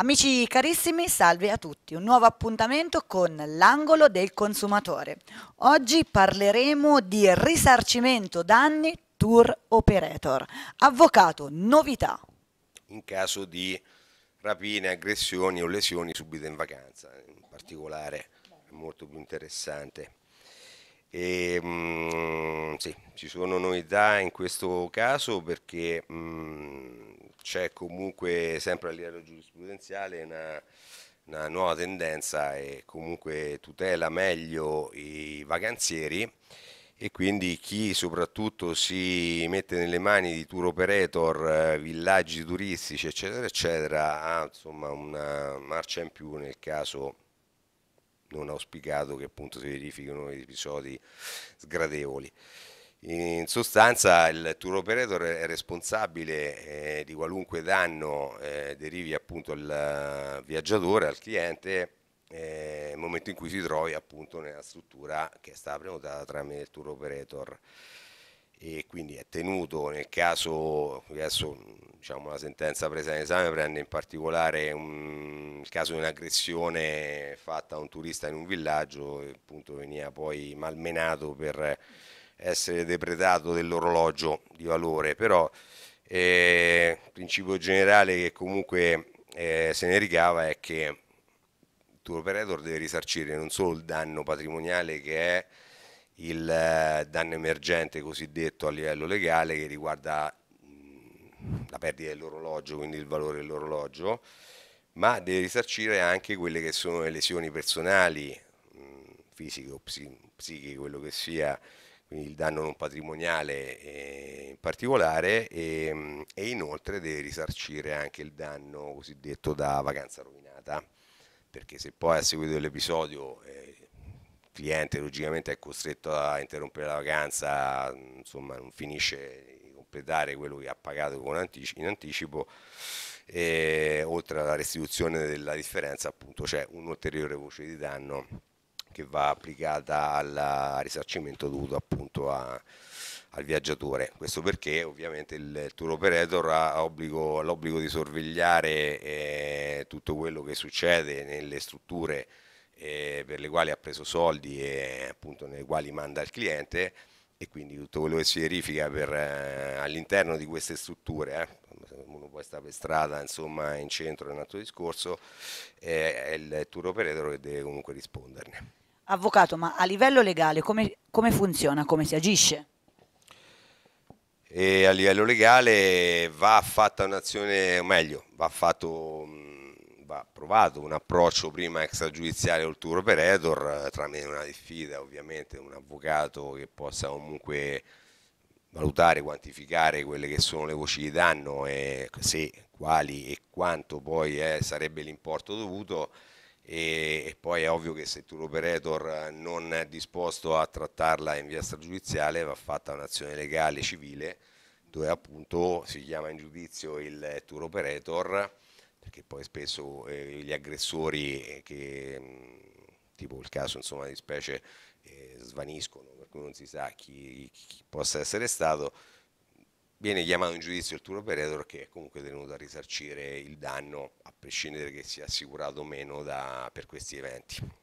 Amici carissimi, salve a tutti. Un nuovo appuntamento con l'angolo del consumatore. Oggi parleremo di risarcimento danni tour operator. Avvocato, novità. In caso di rapine, aggressioni o lesioni subite in vacanza, in particolare è molto più interessante. E, ehm, mh, sì, ci sono novità in questo caso perché mh, mm, c'è comunque sempre a livello giurisprudenziale una, una nuova tendenza e comunque tutela meglio i vacanzieri e quindi chi soprattutto si mette nelle mani di tour operator, eh, villaggi turistici eccetera eccetera ha insomma una marcia in più nel caso non auspicato che appunto si verifichino episodi sgradevoli. In sostanza il tour operator è responsabile eh, di qualunque danno eh, derivi appunto al viaggiatore, al cliente, eh, nel momento in cui si trovi appunto nella struttura che è stata prenotata tramite il tour operator e quindi è tenuto nel caso, adesso diciamo, la sentenza presa in esame prende in particolare un, il caso di un'aggressione fatta a un turista in un villaggio e appunto veniva poi malmenato per essere depredato dell'orologio di valore, però eh, il principio generale che comunque eh, se ne ricava è che il tour operator deve risarcire non solo il danno patrimoniale che è il eh, danno emergente cosiddetto a livello legale che riguarda mm, la perdita dell'orologio, quindi il valore dell'orologio, ma deve risarcire anche quelle che sono le lesioni personali, mm, fisiche o psichiche, quello che sia, quindi il danno non patrimoniale eh, in particolare, e, ehm, e, inoltre deve risarcire anche il danno cosiddetto da vacanza rovinata, perché se poi a seguito dell'episodio eh, il cliente logicamente è costretto a interrompere la vacanza, insomma non finisce di completare quello che ha pagato antici- in anticipo, e, eh, oltre alla restituzione della differenza appunto c'è un'ulteriore voce di danno che va applicata al risarcimento dovuto appunto a, al viaggiatore. Questo perché ovviamente il tour operator ha l'obbligo di sorvegliare eh, tutto quello che succede nelle strutture eh, per le quali ha preso soldi e appunto nelle quali manda il cliente e quindi tutto quello che si verifica eh, all'interno di queste strutture, eh, poi sta per strada, insomma, in centro è un altro discorso, è il tour operator che deve comunque risponderne. Avvocato, ma a livello legale come, come funziona, come si agisce? E a livello legale va fatta un'azione, o meglio, va fatto va provato un approccio prima extragiudiziario al tour operator eh, tramite una diffida, ovviamente un avvocato che possa comunque valutare, quantificare quelle che sono le voci di danno e se, quali e quanto poi eh, sarebbe l'importo dovuto e, e, poi è ovvio che se il tour operator non è disposto a trattarla in via stragiudiziale va fatta un'azione legale civile dove appunto si chiama in giudizio il tour operator perché poi spesso eh, gli aggressori eh, che tipo il caso insomma di specie eh, svaniscono, per cui non si sa chi, chi possa essere stato, viene chiamato in giudizio il tour operator che è comunque tenuto a risarcire il danno a prescindere che sia assicurato o meno da, per questi eventi.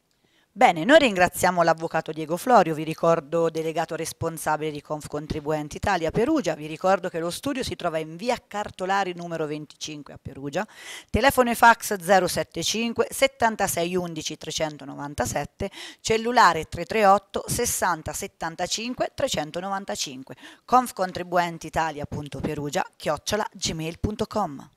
Bene, noi ringraziamo l'avvocato Diego Florio, vi ricordo delegato responsabile di Conf Confcontribuenti Italia Perugia, vi ricordo che lo studio si trova in via Cartolari numero 25 a Perugia, telefono e fax 075 76 11 397, cellulare 338 60 75 395, confcontribuentiitalia.perugia chiocciola gmail.com.